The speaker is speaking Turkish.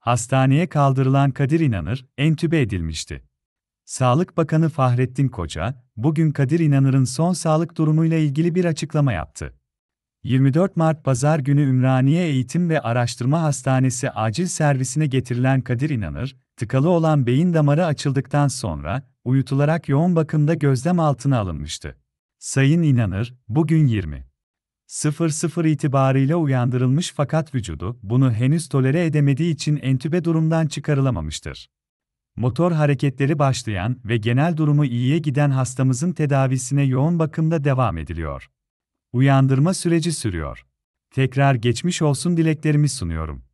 Hastaneye kaldırılan Kadir İnanır, entübe edilmişti. Sağlık Bakanı Fahrettin Koca, bugün Kadir İnanır'ın son sağlık durumuyla ilgili bir açıklama yaptı. 24 Mart Pazar günü Ümraniye Eğitim ve Araştırma Hastanesi acil servisine getirilen Kadir İnanır, tıkalı olan beyin damarı açıldıktan sonra, uyutularak yoğun bakımda gözlem altına alınmıştı. Sayın İnanır, bugün 20. 00 itibariyle uyandırılmış fakat vücudu bunu henüz tolere edemediği için entübe durumdan çıkarılamamıştır. Motor hareketleri başlayan ve genel durumu iyiye giden hastamızın tedavisine yoğun bakımda devam ediliyor. Uyandırma süreci sürüyor. Tekrar geçmiş olsun dileklerimi sunuyorum.